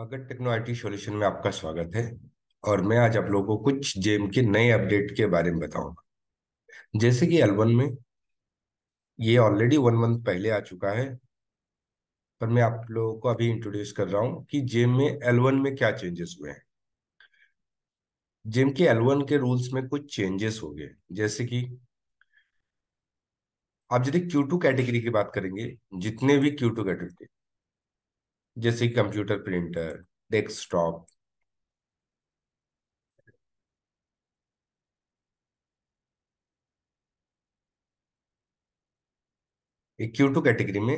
भगत techno आई solution में आपका स्वागत है और मैं आज आप लोगों को कुछ जेम के नए अपडेट के बारे में बताऊंगा जैसे कि एलवन में ये ऑलरेडी वन मंथ पहले आ चुका है पर मैं आप लोगों को अभी इंट्रोड्यूस कर रहा हूं कि जेम में एलवन में क्या चेंजेस हुए हैं जेम के एलवन के रूल्स में कुछ चेंजेस हो गए जैसे कि आप यदि टू कैटेगरी की बात करेंगे जितने भी टू कैटेगरी जैसे computer printer desktop Q two category में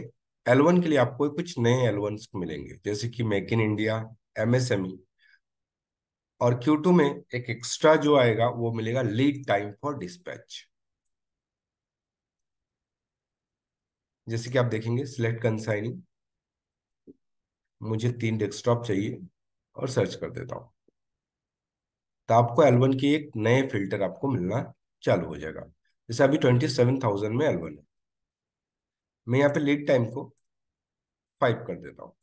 एल वन के लिए आपको कुछ नए एल वन मिलेंगे जैसे कि मेक इन इंडिया एमएसएमई और क्यू टू में एक एक्स्ट्रा जो आएगा वो मिलेगा लीड टाइम फॉर डिस्पैच जैसे कि आप देखेंगे सिलेक्ट कंसाइनिंग मुझे तीन डेस्कटॉप चाहिए और सर्च कर देता हूँ तो आपको एलवन की एक नए फिल्टर आपको मिलना चालू हो जाएगा जैसे अभी ट्वेंटी सेवन थाउजेंड में एलवन है मैं यहाँ पे लेट टाइम को फाइव कर देता हूँ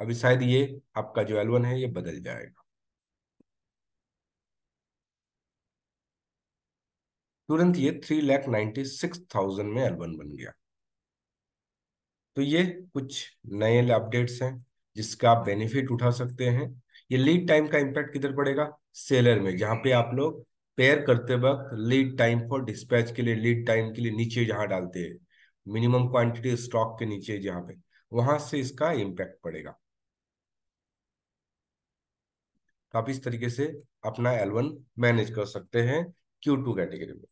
अभी शायद ये आपका जो एलवन है ये बदल जाएगा तुरंत ये three lakh ninety six thousand में एल्बन बन गया तो ये कुछ नए अपडेट्स हैं जिसका आप बेनिफिट उठा सकते हैं ये लीड टाइम का इम्पैक्ट किधर पड़ेगा सेलर में जहां पे आप लोग पेयर करते वक्त लीड टाइम फॉर डिस्पैच के लिए लीड टाइम के लिए नीचे जहां डालते हैं मिनिमम क्वांटिटी स्टॉक के नीचे जहां पे वहां से इसका इम्पैक्ट पड़ेगा तो आप इस तरीके से अपना एलवन मैनेज कर सकते हैं क्यू टू कैटेगरी में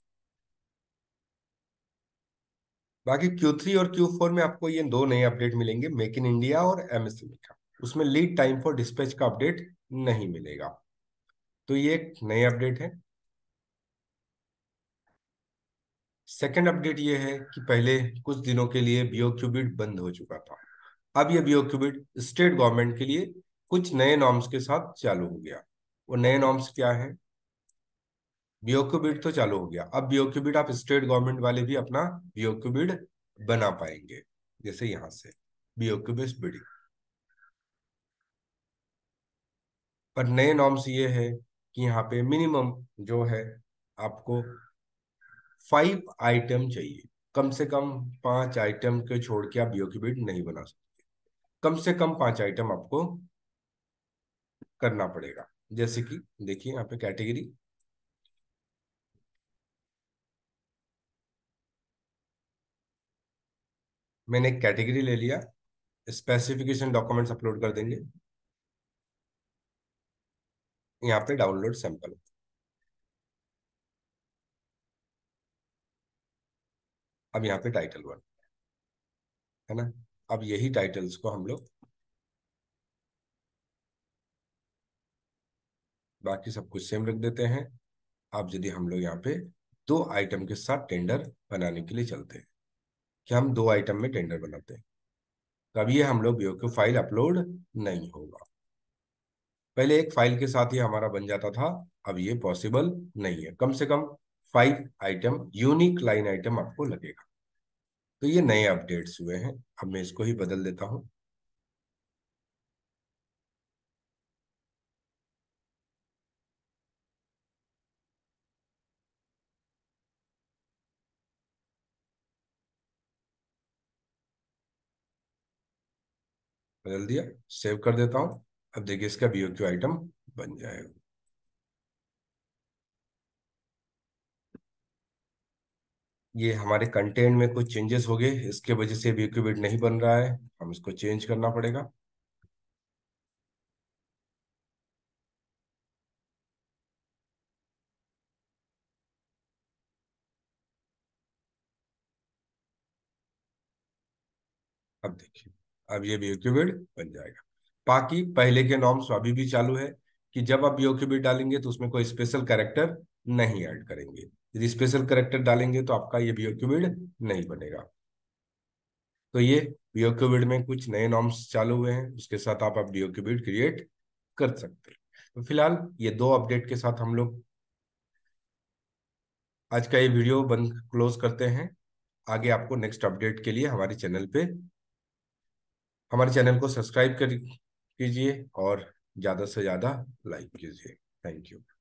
बाकी क्यू थ्री और क्यू फोर में आपको ये दो नए अपडेट मिलेंगे मेक इन इंडिया और एमएसएमई का उसमें लीड टाइम फॉर डिस्पैच का अपडेट नहीं मिलेगा तो ये एक नए अपडेट है सेकेंड अपडेट ये है कि पहले कुछ दिनों के लिए बीओ क्यूबिट बंद हो चुका था अब ये क्यूबिट स्टेट गवर्नमेंट के लिए कुछ नए नॉर्म्स के साथ चालू हो गया वो नए नॉर्म्स क्या है बीओक्यूबिड तो चालू हो गया अब बीओक्यूबिड आप स्टेट गवर्नमेंट वाले भी अपना बीओक्यूबिड बना पाएंगे जैसे यहां से बीओक्यूबिस बिडिंग पर नए नॉर्म्स ये है कि यहाँ पे मिनिमम जो है आपको फाइव आइटम चाहिए कम से कम पांच आइटम के छोड़ के आप बीओक्यूबिड नहीं बना सकते कम से कम पांच आइटम आपको करना पड़ेगा जैसे कि देखिए यहाँ पे कैटेगरी मैंने एक कैटेगरी ले लिया स्पेसिफिकेशन डॉक्यूमेंट्स अपलोड कर देंगे यहाँ पे डाउनलोड सैंपल अब यहाँ पे टाइटल वन है ना अब यही टाइटल्स को हम लोग बाकी सब कुछ सेम रख देते हैं अब यदि हम लोग यहाँ पे दो आइटम के साथ टेंडर बनाने के लिए चलते हैं कि हम दो आइटम में टेंडर बनाते हैं तब ये हम लोग बीओक्यू फाइल अपलोड नहीं होगा पहले एक फाइल के साथ ही हमारा बन जाता था अब ये पॉसिबल नहीं है कम से कम five item unique line item आपको लगेगा तो ये नए अपडेट्स हुए हैं अब मैं इसको ही बदल देता हूं बदल दिया सेव कर देता हूं अब देखिए इसका बीओ क्यू आइटम बन जाएगा ये हमारे कंटेंट में कुछ चेंजेस हो गए इसके वजह से बीओ क्यू बिट नहीं बन रहा है हम इसको चेंज करना पड़ेगा अब देखिए अब ये ब्यूक्यूबिड बन जाएगा बाकी पहले के नॉर्म्स तो अभी भी चालू है कि जब आप ब्यूक्यूबिड डालेंगे तो उसमें कोई स्पेशल कैरेक्टर नहीं ऐड करेंगे यदि स्पेशल कैरेक्टर डालेंगे तो आपका ये ब्यूक्यूबिड नहीं बनेगा तो ये बीओक्यूबिड में कुछ नए नॉर्म्स चालू हुए हैं उसके साथ आप आप बीओक्यूबिड क्रिएट कर सकते हैं तो फिलहाल ये दो अपडेट के साथ हम लोग आज का ये वीडियो बंद क्लोज करते हैं आगे आपको नेक्स्ट अपडेट के लिए हमारे चैनल पे हमारे चैनल को सब्सक्राइब कर कीजिए और ज़्यादा से ज़्यादा लाइक कीजिए थैंक यू